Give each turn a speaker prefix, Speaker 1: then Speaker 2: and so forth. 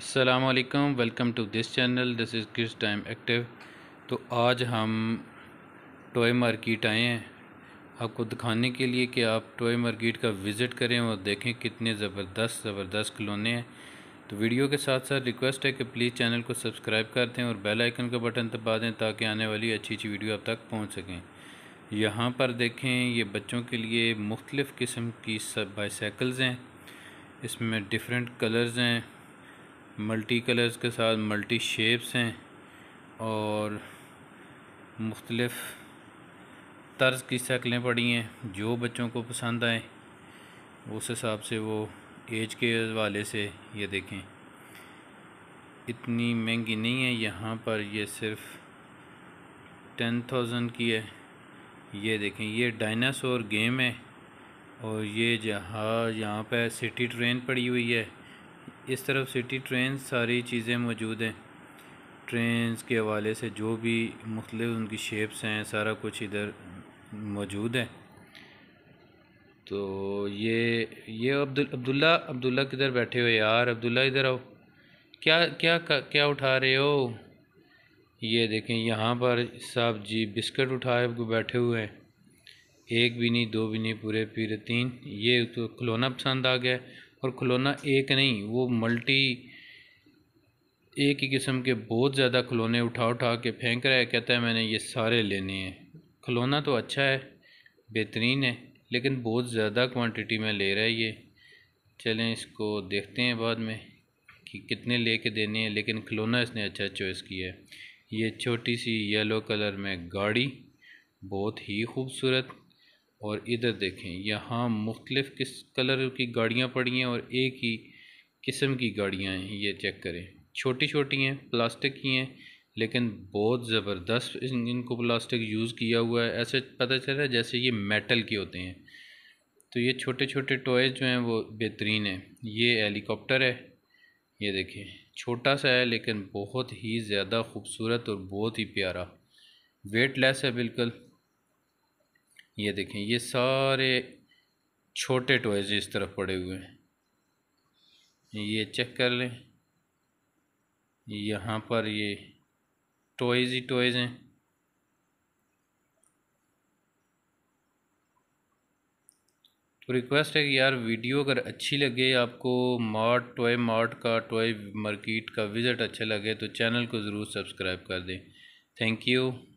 Speaker 1: असलकम welcome to this channel this is kiss time active तो आज हम टॉय मार्केट आए हैं आपको दिखाने के लिए कि आप टॉय मार्केट का विज़िट करें और देखें कितने ज़बरदस्त ज़बरदस्त खिलौने हैं तो वीडियो के साथ साथ रिक्वेस्ट है कि प्लीज़ चैनल को सब्सक्राइब कर दें और बेल आइकन का बटन दबा दें ताकि आने वाली अच्छी अच्छी वीडियो आप तक पहुँच सकें यहाँ पर देखें ये बच्चों के लिए मुख्तलिफ़ किस्म की सब बाईसाइकिल्स हैं इसमें डिफरेंट कलर्स हैं मल्टी कलर्स के साथ मल्टी शेप्स हैं और मुख्तलफ़ तर्ज़ की शक्लें पड़ी हैं जो बच्चों को पसंद आए उस हिसाब से वो एज के हवाले से ये देखें इतनी महंगी नहीं है यहाँ पर ये सिर्फ टेन थाउजेंड की है ये देखें ये डायनासोर गेम है और ये जहाँ यहाँ पर सिटी ट्रेन पड़ी हुई है इस तरफ सिटी ट्रेन सारी चीज़ें मौजूद हैं ट्रेन्स के हवाले से जो भी मुख्तलिफ उनकी शेप्स हैं सारा कुछ इधर मौजूद है तो ये ये अब्दुल अब्दुल्ला अब्दुल्ला किधर बैठे हो यार अब्दुल्ला इधर आओ क्या क्या क्या उठा रहे हो ये देखें यहाँ पर साहब जी बिस्किट उठाए बैठे हुए हैं एक भी नहीं दो भी नहीं पूरे पीरे तीन ये तो खिलौना पसंद आ गया और खिलौना एक नहीं वो मल्टी एक ही किस्म के बहुत ज़्यादा खिलौने उठा उठा के फेंक रहा है कहता है मैंने ये सारे लेने हैं खिलौना तो अच्छा है बेहतरीन है लेकिन बहुत ज़्यादा क्वांटिटी में ले रहा है ये चलें इसको देखते हैं बाद में कि कितने ले कर देने हैं लेकिन खिलौना इसने अच्छा चॉइस किया है ये छोटी सी येलो कलर में गाड़ी बहुत ही खूबसूरत और इधर देखें यहाँ मुख्तलिफ़ किस कलर की गाड़ियाँ पड़ी हैं और एक ही किस्म की गाड़ियाँ हैं ये चेक करें छोटी छोटी हैं प्लास्टिक की हैं लेकिन बहुत ज़बरदस्त इन, इनको प्लास्टिक यूज़ किया हुआ है ऐसे पता चल रहा है जैसे ये मेटल के होते हैं तो ये छोटे छोटे टॉय जो हैं वो बेहतरीन हैं ये हेलीकॉप्टर है ये देखें छोटा सा है लेकिन बहुत ही ज़्यादा खूबसूरत और बहुत ही प्यारा वेट लेस है बिल्कुल ये देखें ये सारे छोटे टॉयज़ इस तरफ पड़े हुए हैं ये चेक कर लें यहाँ पर ये टॉयज़ ही टॉयज़ हैं तो रिक्वेस्ट है कि यार वीडियो अगर अच्छी लगे आपको मार्ट टॉय मार्ट का टॉय मार्केट का विज़िट अच्छा लगे तो चैनल को ज़रूर सब्सक्राइब कर दें थैंक यू